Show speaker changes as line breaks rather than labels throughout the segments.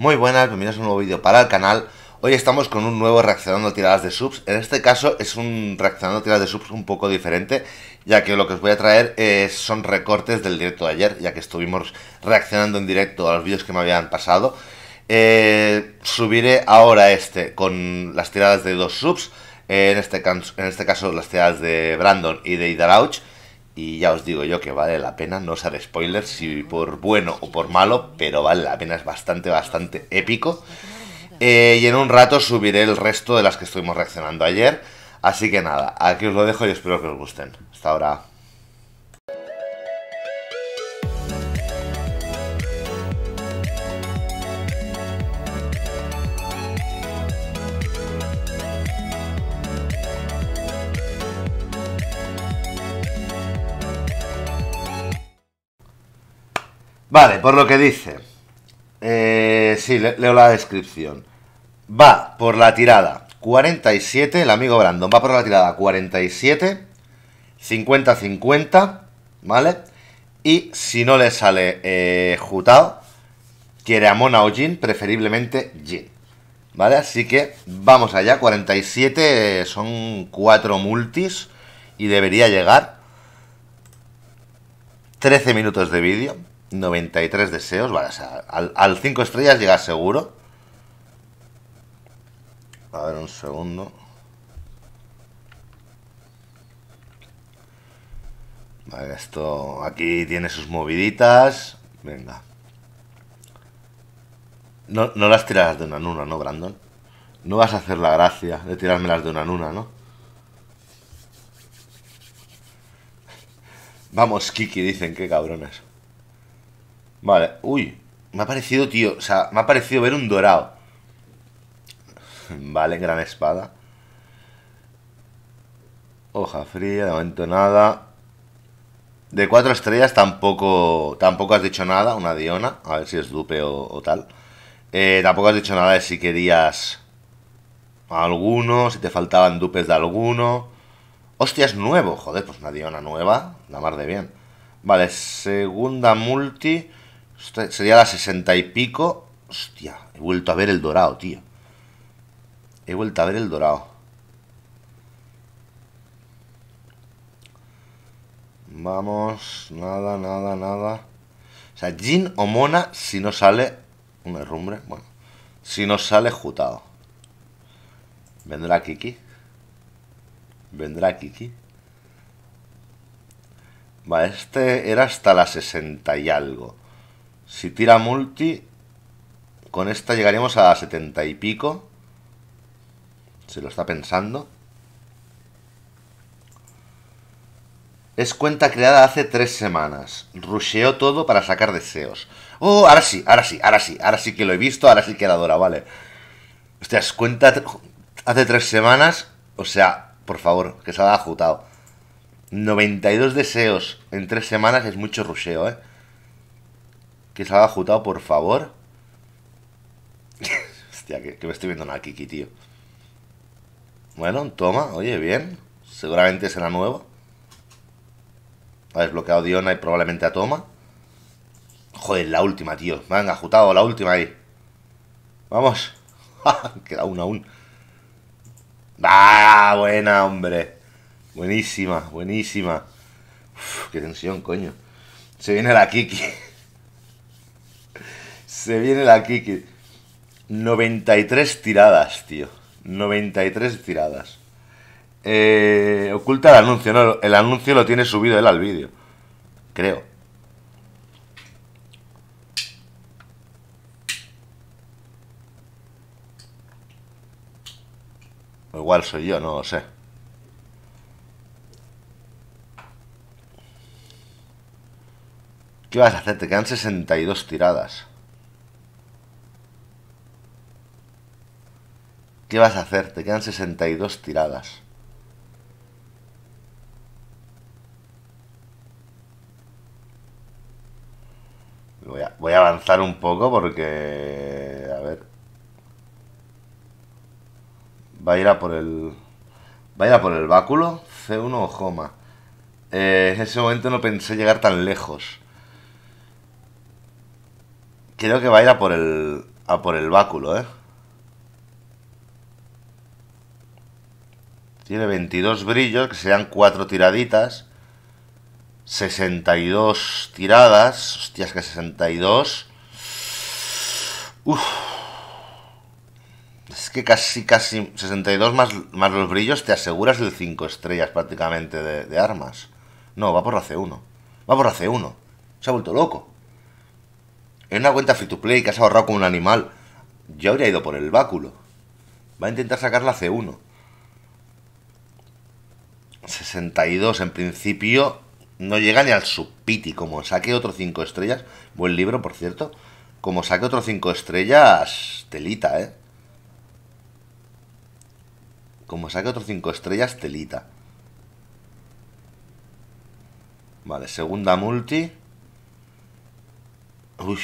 Muy buenas, bienvenidos a un nuevo vídeo para el canal. Hoy estamos con un nuevo reaccionando tiradas de subs. En este caso es un reaccionando a tiradas de subs un poco diferente, ya que lo que os voy a traer eh, son recortes del directo de ayer, ya que estuvimos reaccionando en directo a los vídeos que me habían pasado. Eh, subiré ahora este con las tiradas de dos subs, eh, en, este en, este caso las tiradas de Brandon y de Idarauch. Y ya os digo yo que vale la pena, no os haré spoilers si por bueno o por malo, pero vale la pena, es bastante, bastante épico. Eh, y en un rato subiré el resto de las que estuvimos reaccionando ayer. Así que nada, aquí os lo dejo y espero que os gusten. Hasta ahora. Vale, por lo que dice. Eh, sí, leo la descripción. Va por la tirada 47, el amigo Brandon va por la tirada 47, 50-50, ¿vale? Y si no le sale eh, Jutao, quiere a Mona o Jin, preferiblemente Jin. ¿Vale? Así que vamos allá, 47 eh, son 4 multis y debería llegar 13 minutos de vídeo. 93 deseos, vale, o sea, al 5 estrellas llega seguro. A ver, un segundo. Vale, esto aquí tiene sus moviditas. Venga. No, las tiras de una nuna, ¿no, Brandon? No vas a hacer la gracia de tirármelas de una en ¿no? Vamos, Kiki, dicen, qué cabrones. Vale, uy, me ha parecido, tío, o sea, me ha parecido ver un dorado. Vale, gran espada. Hoja fría, de momento nada. De cuatro estrellas tampoco tampoco has dicho nada, una diona, a ver si es dupe o, tal. Eh, tampoco has dicho nada de si querías alguno, si te faltaban dupes de alguno. Hostia, es nuevo, joder, pues una diona nueva, la mar de bien. Vale, segunda multi. Sería la sesenta y pico. Hostia, he vuelto a ver el dorado, tío. He vuelto a ver el dorado. Vamos, nada, nada, nada. O sea, Jin o Mona si no sale... Un herrumbre, bueno. Si no sale, jutado. Vendrá Kiki. Vendrá Kiki. Vale, este era hasta la 60 y algo. Si tira multi, con esta llegaremos a 70 y pico. Se lo está pensando. Es cuenta creada hace tres semanas. Rusheó todo para sacar deseos. Oh, ahora sí, ahora sí, ahora sí, ahora sí que lo he visto, ahora sí que la adora, vale. Hostia, es cuenta hace tres semanas. O sea, por favor, que se ha ajutado. 92 deseos en tres semanas es mucho rusheo, eh. Que se salga jutado, por favor. Hostia, que, me estoy viendo una Kiki, tío. Bueno, toma, oye, bien. Seguramente será nuevo. Ha desbloqueado Diona y probablemente a Toma. Joder, la última, tío. Venga, ajustado la última ahí. Vamos. Queda una aún. ¡Ah! Buena, hombre. Buenísima, buenísima. qué tensión, coño. Se viene la Kiki. Se viene la Kiki. 93 tiradas, tío. 93 tiradas. Eh, oculta el anuncio, ¿no? El anuncio lo tiene subido él al vídeo. Creo. O igual soy yo, no lo sé. ¿Qué vas a hacer? Te quedan 62 tiradas. ¿Qué vas a hacer? Te quedan 62 tiradas. Voy a, avanzar un poco porque... A ver. Va a ir a por el... Va a ir a por el báculo. C1 o Joma. Eh, en ese momento no pensé llegar tan lejos. Creo que va a ir a por el... A por el báculo, ¿eh? Tiene 22 brillos, que serían 4 tiraditas. 62 tiradas. Hostias, que 62. Es que casi, casi 62 más, más los brillos te aseguras el 5 estrellas prácticamente de, armas. No, va por la C1. Va por la C1. Se ha vuelto loco. En una cuenta free to play que has ahorrado con un animal. Yo habría ido por el báculo. Va a intentar sacar la C1. 62 en principio no llega ni al subpiti. Como saque otro 5 estrellas, buen libro por cierto, como saque otro 5 estrellas, telita, ¿eh? Como saque otro 5 estrellas, telita. Vale, segunda multi. Uy,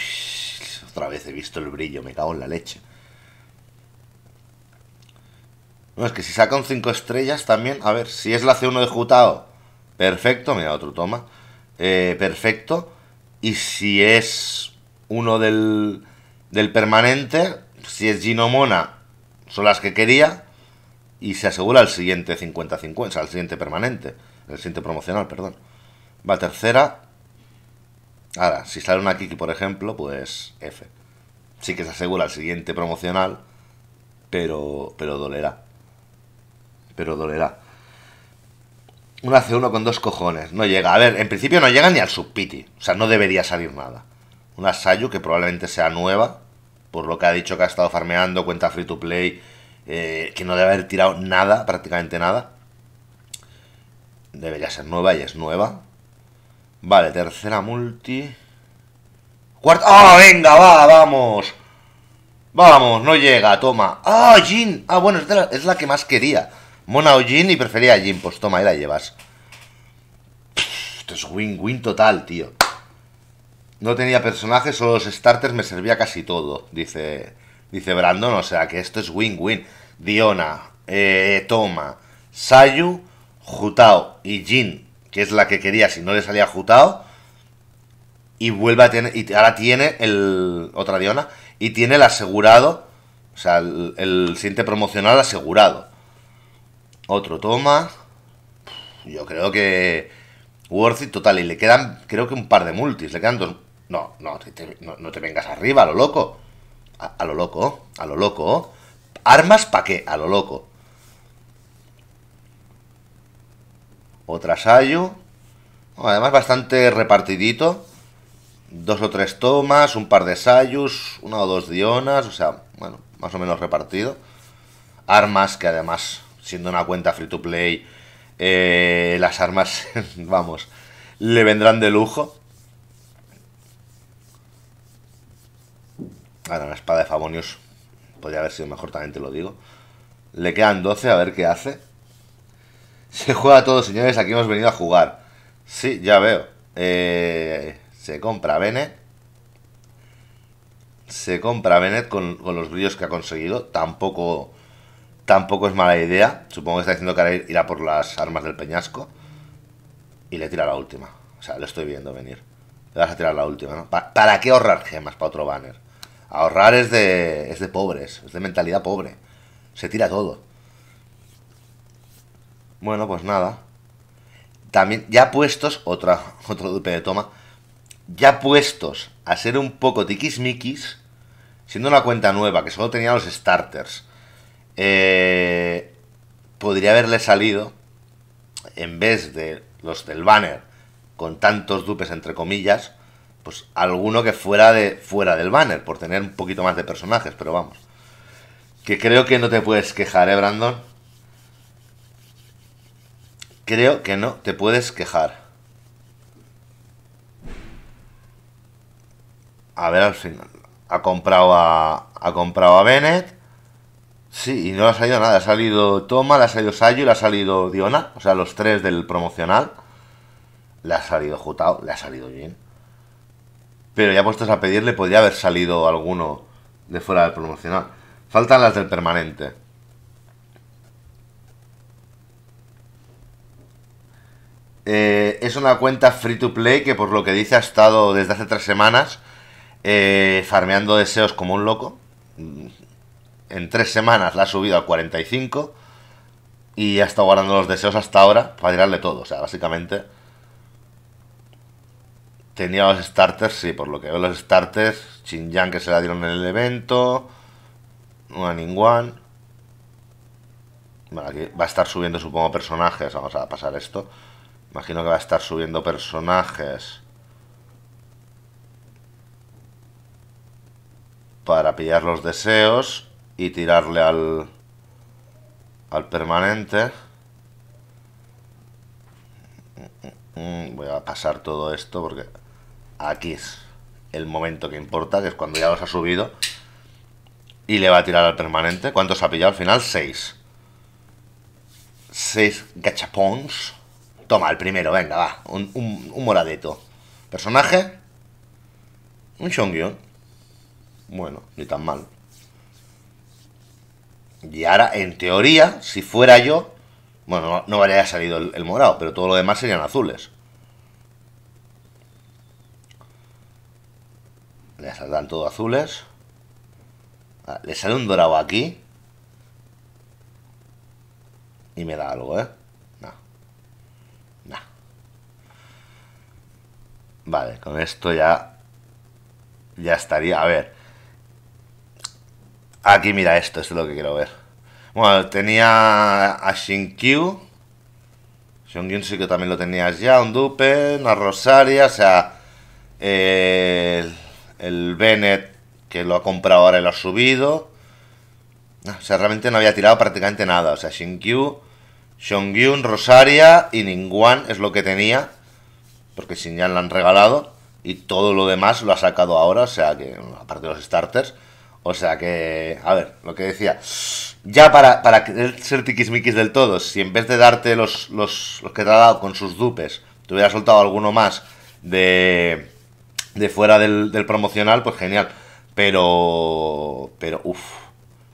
otra vez he visto el brillo, me cago en la leche. No, es que si sacan un 5 estrellas también, a ver, si es la C1 de Jutao, perfecto, mira otro toma, eh, perfecto. Y si es uno del, del permanente, si es Ginomona, son las que quería. Y se asegura el siguiente 50-50, o sea, el siguiente permanente, el siguiente promocional, perdón. Va tercera. Ahora, si sale una Kiki, por ejemplo, pues F. Sí que se asegura el siguiente promocional, pero, pero dolerá pero dolerá. Una c 1 con dos cojones. No llega. A ver, en principio no llega ni al subpiti. O sea, no debería salir nada. Una Sayu que probablemente sea nueva. Por lo que ha dicho que ha estado farmeando, cuenta free to play. Eh, que no debe haber tirado nada, prácticamente nada. Debería ser nueva y es nueva. Vale, tercera multi. Cuarta. ¡Ah, venga, va, vamos! Vamos, no llega, toma. ¡Ah, Jin! Ah, bueno, es, la, es la que más quería. Mona o Jin y prefería Jin. Pues toma, ahí la llevas. Esto es win-win total, tío. No tenía personajes, solo los starters me servía casi todo, dice, dice Brandon. O sea que esto es win-win. Diona, eh, Toma, Sayu, Jutao y Jin, que es la que quería si no le salía Jutao. Y vuelve a tener. Y ahora tiene el. Otra Diona. Y tiene el asegurado. O sea, el, el siguiente promocional asegurado. Otro toma. Yo creo que. Worth it total. Y le quedan, creo que un par de multis. Le quedan dos. No, no, no, te vengas arriba, a lo loco. A, lo loco, a lo loco. ¿Armas para qué? A lo loco. Otra Sayu. además, bastante repartidito. Dos o tres tomas, un par de Sayus, una o dos Dionas. O sea, bueno, más o menos repartido. Armas que además siendo una cuenta free to play, eh, las armas, vamos, le vendrán de lujo. Ahora, una espada de Favonius. podría haber sido mejor, también te lo digo. Le quedan 12, a ver qué hace. Se juega todo, señores, aquí hemos venido a jugar. Sí, ya veo. Eh, se compra Bennett. Se compra Bennett con, con los brillos que ha conseguido. Tampoco Tampoco es mala idea. Supongo que está diciendo que ahora irá por las armas del peñasco. Y le tira la última. O sea, lo estoy viendo venir. Le vas a tirar la última, ¿no? ¿Para, qué ahorrar gemas para otro banner? Ahorrar es de, es de pobres. Es de mentalidad pobre. Se tira todo. Bueno, pues nada. También, ya puestos, otra, otro dupe de toma. Ya puestos a ser un poco tiquismiquis, siendo una cuenta nueva que solo tenía los starters eh, podría haberle salido, en vez de los del banner, con tantos dupes entre comillas, pues alguno que fuera, de, fuera del banner, por tener un poquito más de personajes, pero vamos. Que creo que no te puedes quejar, ¿eh, Brandon? Creo que no te puedes quejar. A ver, al final. Ha comprado a, ha comprado a Bennett. Sí, y no ha salido nada. Ha salido Toma, le ha salido Sayo y le ha salido Diona. O sea, los tres del promocional. Le ha salido Jutao, le ha salido bien. Pero ya puestos a pedirle, podría haber salido alguno de fuera del promocional. Faltan las del permanente. Eh, es una cuenta free to play que, por lo que dice, ha estado desde hace tres semanas eh, farmeando deseos como un loco en tres semanas la ha subido a 45 y ha estado guardando los deseos hasta ahora para tirarle todo. O sea, básicamente tenía los starters, sí, por lo que veo los starters, Xinjiang que se la dieron en el evento, una one Bueno, aquí va a estar subiendo, supongo, personajes. Vamos a pasar esto. Imagino que va a estar subiendo personajes. Para pillar los deseos y tirarle al, al permanente. Voy a pasar todo esto porque aquí es el momento que importa, que es cuando ya los ha subido. Y le va a tirar al permanente. ¿Cuántos ha pillado al final? 6. 6 gachapons. Toma, el primero, venga, va. Un, un, Personaje. Un Shongyun. Bueno, ni tan mal. Y ahora, en teoría, si fuera yo, bueno, no, no habría salido el, morado, pero todo lo demás serían azules. Le saldrán todo azules. Ah, le sale un dorado aquí. Y me da algo, ¿eh? No. No. Vale, con esto ya... Ya estaría... A ver. Aquí, mira, esto es lo que quiero ver. Bueno, tenía a Shinkyu. Shongyun sí que también lo tenías ya. Un dupe, una Rosaria, o sea... el, el Bennett, que lo ha comprado ahora y lo ha subido. O sea, realmente no había tirado prácticamente nada. O sea, Shinkyu, Shongyun, Rosaria y Ningguan es lo que tenía. Porque ya la han regalado. Y todo lo demás lo ha sacado ahora. O sea, que aparte de los starters o sea que, a ver, lo que decía, ya para, para ser tiquismiquis del todo, si en vez de darte los, los, que te ha dado con sus dupes, te hubiera soltado alguno más de, de fuera del, promocional, pues genial. Pero, pero, uff,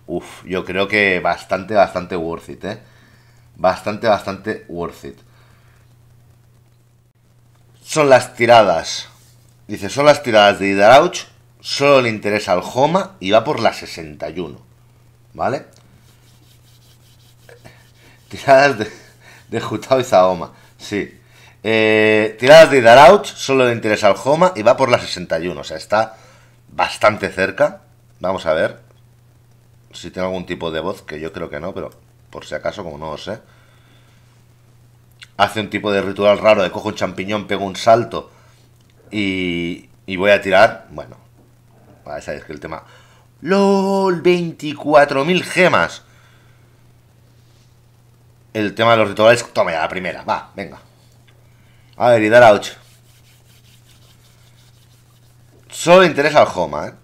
uff, yo creo que bastante, bastante worth it, ¿eh? Bastante, bastante worth it. Son las tiradas. Dice, son las tiradas de Idarauch solo le interesa al Homa y va por la 61. ¿Vale? Tiradas de, Jutao y Zahoma. Sí. Eh, tiradas de Darout, solo le interesa al Homa y va por la 61. O sea, está bastante cerca. Vamos a ver si tiene algún tipo de voz, que yo creo que no, pero por si acaso, como no lo sé. Hace un tipo de ritual raro de cojo un champiñón, pego un salto y voy a tirar. Bueno, esa es que el tema... ¡LOL! ¡24.000 gemas! El tema de los rituales... Toma ya, la primera. Va, venga. A ver, y dar a 8. Solo interesa al Homa, ¿eh?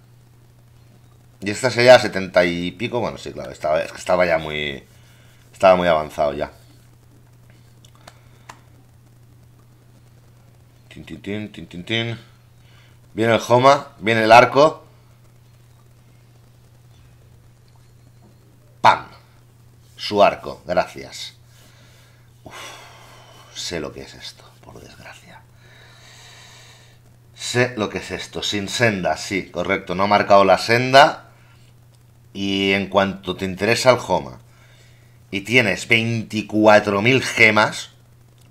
Y esta sería 70 y pico. Bueno, sí, claro. Estaba, es que estaba ya muy... Estaba muy avanzado ya. Tin, tin, tin, tin, tin, Viene el Homa, viene el arco. Su arco, gracias. sé lo que es esto, por desgracia. Sé lo que es esto, sin senda, sí, correcto. No ha marcado la senda. Y en cuanto te interesa el Homa y tienes 24.000 gemas,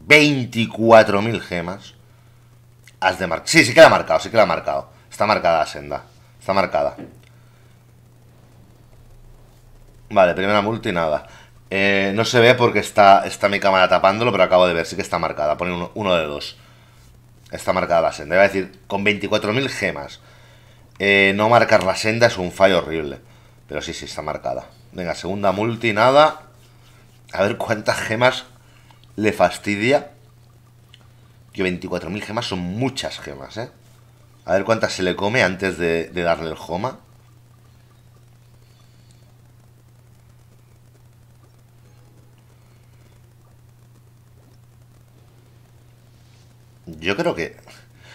24.000 gemas, has de marcar. Sí, sí que la ha marcado, sí que la ha marcado. Está marcada la senda, está marcada. Vale, primera multinada nada. Eh, no se ve porque está, está mi cámara tapándolo, pero acabo de ver, sí que está marcada. Pone uno, de dos. Está marcada la senda. Iba a decir, con 24.000 gemas. Eh, no marcar la senda es un fallo horrible. Pero sí, sí, está marcada. Venga, segunda multi, nada. A ver cuántas gemas le fastidia. Que 24.000 gemas son muchas gemas, ¿eh? A ver cuántas se le come antes de, de darle el joma. Yo creo que.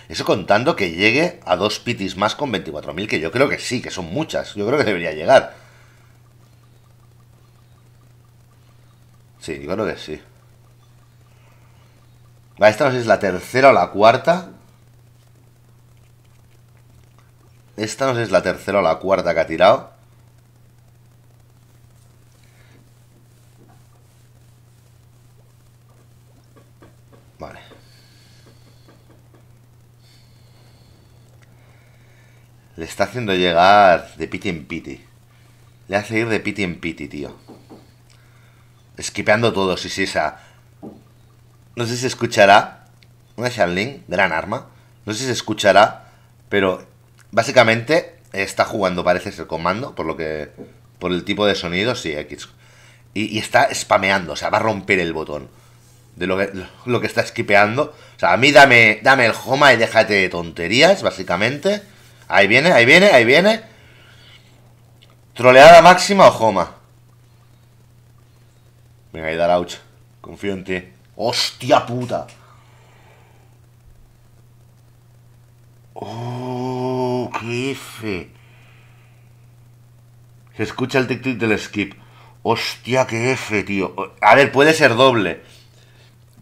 Eso contando que llegue a dos pitis más con 24.000, que yo creo que sí, que son muchas. Yo creo que debería llegar. Sí, yo creo que sí. esta no sé si es la tercera o la cuarta. Esta no sé si es la tercera o la cuarta que ha tirado. Le está haciendo llegar de piti en piti. Le hace ir de piti en piti, tío. Esquipeando todo, sí, sí, esa. No sé si escuchará. Una Shanling, gran arma. No sé si se escuchará, pero básicamente está jugando, parece ser comando, por lo que. Por el tipo de sonido, sí, x Y, y está spameando, o sea, va a romper el botón de lo que, lo que está esquipeando. O sea, a mí dame, dame el Homa y déjate de tonterías, básicamente. Ahí viene, ahí viene, ahí viene. Troleada máxima o Joma. Venga, ahí ouch Confío en ti. ¡Hostia puta! ¡Oh, qué F! Se escucha el tic-tic del skip. ¡Hostia, qué F, tío! A ver, puede ser doble.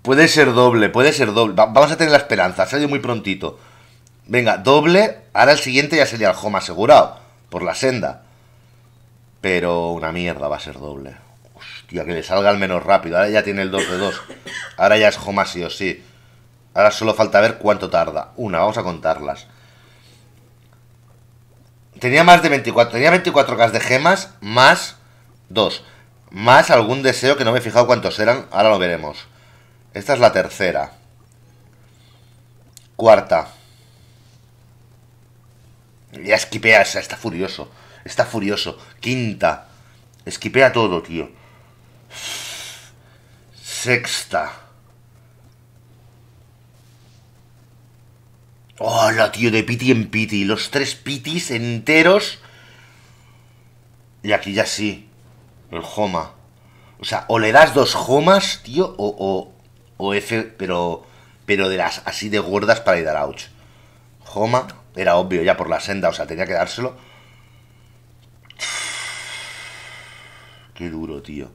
Puede ser doble, puede ser doble. vamos a tener la esperanza. Ha muy prontito. Venga, doble. Ahora el siguiente ya sería el home asegurado. Por la senda. Pero una mierda va a ser doble. Hostia, que le salga al menos rápido. Ahora ya tiene el 2 de 2. Ahora ya es home sí o sí. Ahora solo falta ver cuánto tarda. Una, vamos a contarlas. Tenía más de 24. Tenía 24 casas de gemas más dos Más algún deseo que no me he fijado cuántos eran. Ahora lo veremos. Esta es la tercera. Cuarta. Ya esquipea esa, está furioso. Está furioso. Quinta. Esquipea todo, tío. Sexta. Hola, tío, de piti en piti. Los tres pitis enteros. Y aquí ya sí. El joma. O sea, o le das dos jomas, tío, o, o, o F, pero, pero de las así de gordas para ir dar ouch. Joma, era obvio ya por la senda, o sea, tenía que dárselo. Qué duro, tío.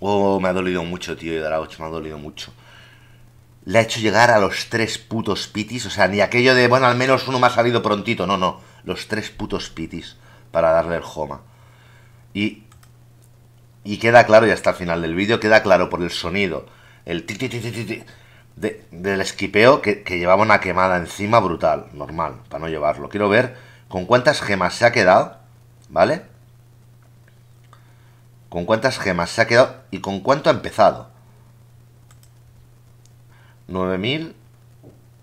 Oh, me ha dolido mucho, tío, y 8 me ha dolido mucho. Le ha hecho llegar a los tres putos pitis, o sea, ni aquello de, bueno, al menos uno me ha salido prontito, no, no. Los tres putos pitis para darle el Joma. Y, y queda claro, y hasta el final del vídeo, queda claro por el sonido, el ti, del esquipeo que, que, llevaba una quemada encima brutal, normal, para no llevarlo. Quiero ver con cuántas gemas se ha quedado, ¿vale? Con cuántas gemas se ha quedado y con cuánto ha empezado. 9.000,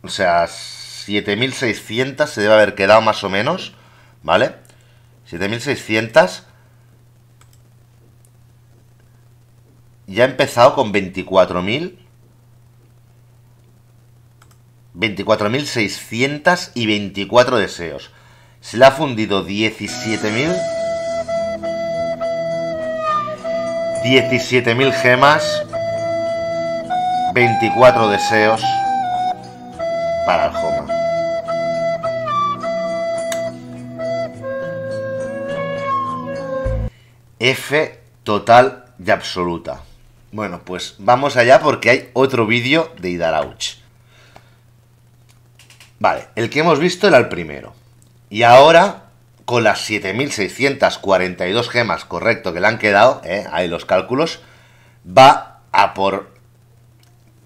o sea, 7.600 se debe haber quedado más o menos, ¿vale? 7.600 ya ha empezado con 24.000 24.624 deseos. Se le ha fundido 17.000. 17.000 gemas. 24 deseos para el Homa. F total y absoluta. Bueno, pues vamos allá porque hay otro vídeo de Idarauch. Vale, el que hemos visto era el primero. Y ahora, con las 7.642 gemas, correcto, que le han quedado, eh, ahí los cálculos, va a por,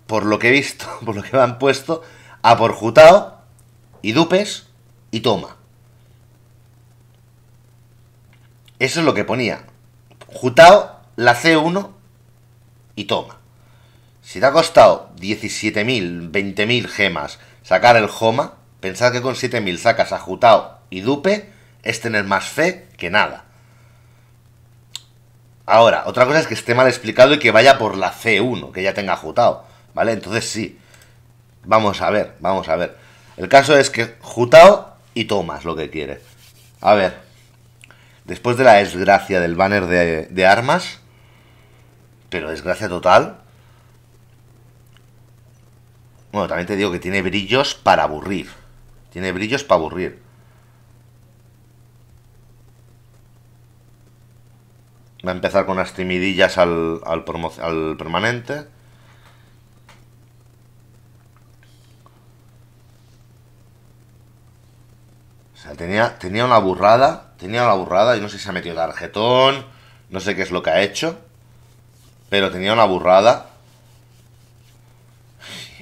por lo que he visto, por lo que me han puesto, a por Jutao y Dupes y Toma. Eso es lo que ponía. Jutao, la C1 y Toma. Si te ha costado 17.000, 20.000 gemas, Sacar el Homa. pensar que con 7.000 sacas a Jutao y Dupe es tener más fe que nada. Ahora, otra cosa es que esté mal explicado y que vaya por la C1, que ya tenga Jutao, ¿vale? Entonces sí. Vamos a ver, vamos a ver. El caso es que Jutao y tomas lo que quiere. A ver. Después de la desgracia del banner de armas, pero desgracia total, bueno, también te digo que tiene brillos para aburrir. Tiene brillos para aburrir. Va a empezar con las timidillas al, al, permanente. O sea, tenía, tenía una burrada. Tenía una burrada. y no sé si se ha metido tarjetón. No sé qué es lo que ha hecho. Pero tenía una burrada.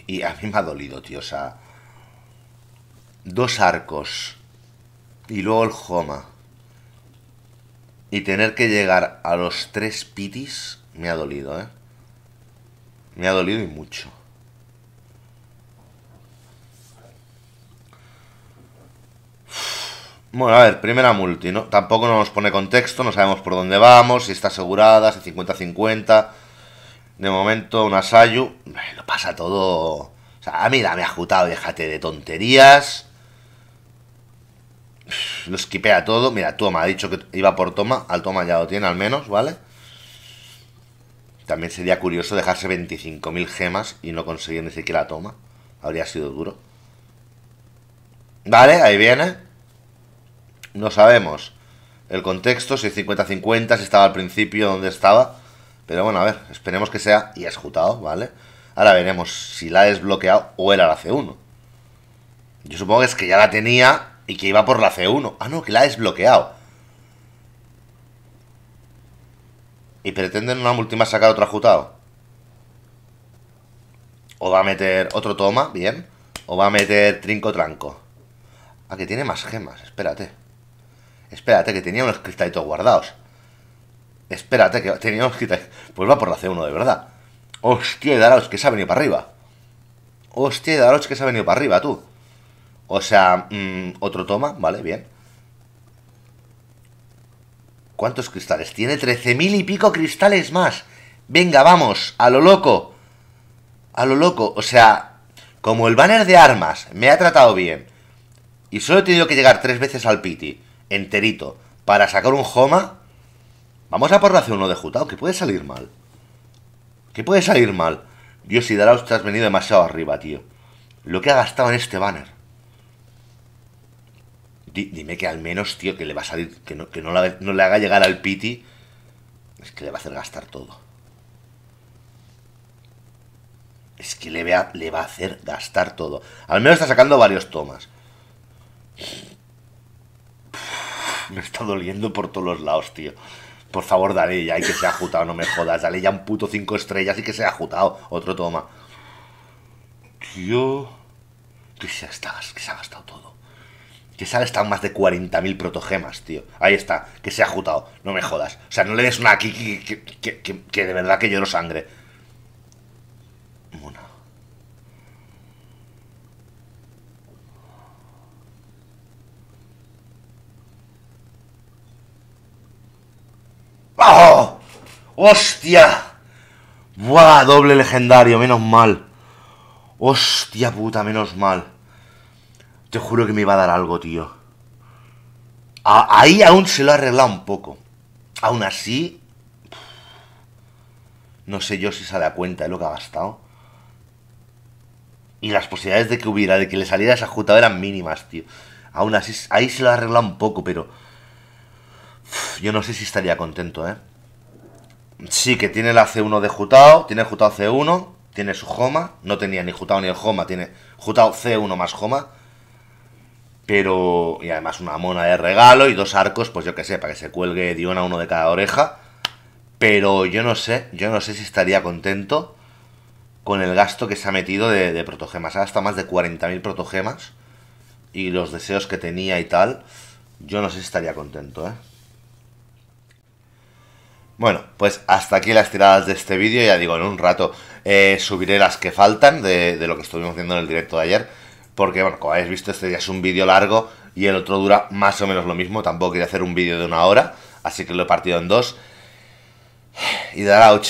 Y a mí me ha dolido, tío. O sea, dos arcos y luego el Joma. Y tener que llegar a los tres pitis me ha dolido, ¿eh? Me ha dolido y mucho. Bueno, a ver, primera multi, ¿no? Tampoco nos pone contexto, no sabemos por dónde vamos, si está asegurada, si 50-50. De momento, un Asayu... lo pasa todo. O sea, a mí ajutado, déjate de tonterías. Lo esquipea todo. Mira, Toma ha dicho que iba por Toma. Al Toma ya lo tiene, al menos, ¿vale? También sería curioso dejarse 25.000 gemas y no conseguir ni siquiera Toma. Habría sido duro. Vale, ahí viene. No sabemos el contexto, si es 50-50, si estaba al principio, dónde estaba. Pero bueno, a ver, esperemos que sea y es jutado, ¿vale? Ahora veremos si la ha desbloqueado o era la C1. Yo supongo que es que ya la tenía y que iba por la C1. Ah, no, que la ha desbloqueado. ¿Y pretenden una última sacar otro ajutado? ¿O va a meter otro toma? Bien. ¿O va a meter trinco tranco? Ah, que tiene más gemas. Espérate. Espérate, que tenía unos cristalitos guardados. Espérate, que teníamos que... Pues va por la C1 de verdad. Hostia, Daros que se ha venido para arriba. Hostia, Daros que se ha venido para arriba, tú. O sea, mm, otro toma, vale, bien. ¿Cuántos cristales? Tiene 13.000 y pico cristales más. Venga, vamos, a lo loco. A lo loco. O sea, como el banner de armas me ha tratado bien y solo he tenido que llegar tres veces al piti, enterito, para sacar un Homa, Vamos a por c 1 de Jutao, que puede salir mal. Que puede salir mal. Dios y Daraus, te has venido demasiado arriba, tío. Lo que ha gastado en este banner. dime que al menos, tío, que le va a salir. Que, no, le haga llegar al Pity Es que le va a hacer gastar todo. Es que le, le va a hacer gastar todo. Al menos está sacando varios tomas. Me está doliendo por todos los lados, tío por favor, dale ya y que ha jutado no me jodas. Dale ya un puto 5 estrellas y que se ha jutado Otro toma. Tío. tú se, que se ha gastado todo. Que se ha gastado más de 40.000 protogemas, tío. Ahí está, que se ha jutado No me jodas. O sea, no le des una aquí que de verdad que lloro sangre. ¡Oh! ¡Hostia! ¡Buah! Doble legendario, menos mal. ¡Hostia puta, menos mal! Te juro que me iba a dar algo, tío. ahí aún se lo ha arreglado un poco. Aún así... No sé yo si se da cuenta de lo que ha gastado. Y las posibilidades de que hubiera, de que le saliera esa juta eran mínimas, tío. Aún así, ahí se lo ha arreglado un poco, pero... Yo no sé si estaría contento, ¿eh? Sí, que tiene la C1 de Jutao, tiene Jutao C1, tiene su Joma, no tenía ni Jutao ni el Joma, tiene Jutao C1 más Joma. Pero, y además una mona de regalo y dos arcos, pues yo que sé, para que se cuelgue Diona uno de cada oreja. Pero yo no sé, yo no sé si estaría contento con el gasto que se ha metido de, de protogemas. Ha gastado más de 40.000 protogemas y los deseos que tenía y tal. Yo no sé si estaría contento, ¿eh? Bueno, pues hasta aquí las tiradas de este vídeo, ya digo, en un rato eh, subiré las que faltan de, lo que estuvimos viendo en el directo de ayer, porque bueno, como habéis visto, este día es un vídeo largo y el otro dura más o menos lo mismo, tampoco quería hacer un vídeo de una hora, así que lo he partido en dos. Y Darauch,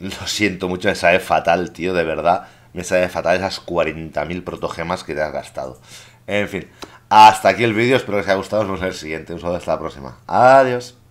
lo siento mucho, me sabe fatal, tío, de verdad, me sabe fatal esas 40.000 protogemas que te has gastado. En fin, hasta aquí el vídeo, espero que os haya gustado, nos vemos en el siguiente, un saludo hasta la próxima. Adiós.